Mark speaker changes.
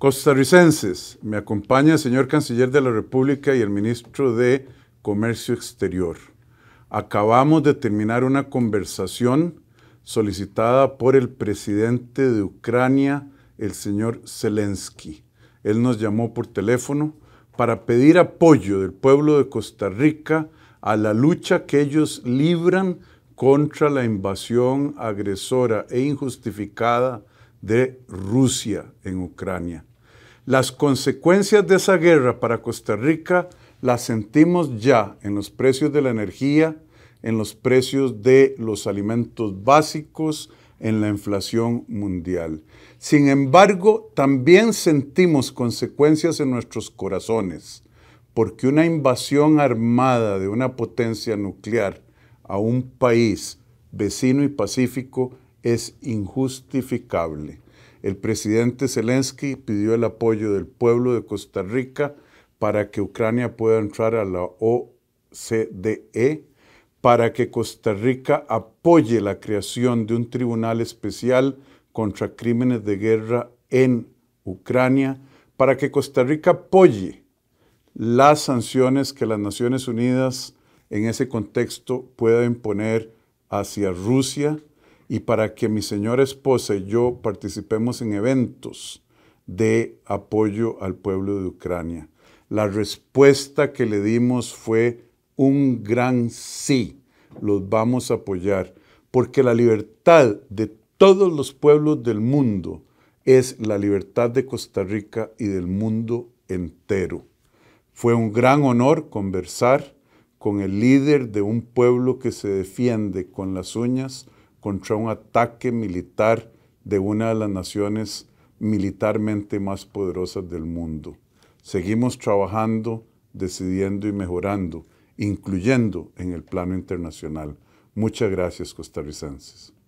Speaker 1: Costarricenses, me acompaña el señor Canciller de la República y el ministro de Comercio Exterior. Acabamos de terminar una conversación solicitada por el presidente de Ucrania, el señor Zelensky. Él nos llamó por teléfono para pedir apoyo del pueblo de Costa Rica a la lucha que ellos libran contra la invasión agresora e injustificada de Rusia en Ucrania. Las consecuencias de esa guerra para Costa Rica las sentimos ya en los precios de la energía, en los precios de los alimentos básicos, en la inflación mundial. Sin embargo, también sentimos consecuencias en nuestros corazones, porque una invasión armada de una potencia nuclear a un país vecino y pacífico es injustificable el presidente Zelensky pidió el apoyo del pueblo de Costa Rica para que Ucrania pueda entrar a la OCDE, para que Costa Rica apoye la creación de un tribunal especial contra crímenes de guerra en Ucrania, para que Costa Rica apoye las sanciones que las Naciones Unidas en ese contexto puedan poner hacia Rusia y para que mi señora esposa y yo participemos en eventos de apoyo al pueblo de Ucrania. La respuesta que le dimos fue un gran sí, los vamos a apoyar, porque la libertad de todos los pueblos del mundo es la libertad de Costa Rica y del mundo entero. Fue un gran honor conversar con el líder de un pueblo que se defiende con las uñas, contra un ataque militar de una de las naciones militarmente más poderosas del mundo. Seguimos trabajando, decidiendo y mejorando, incluyendo en el plano internacional. Muchas gracias, costarricenses.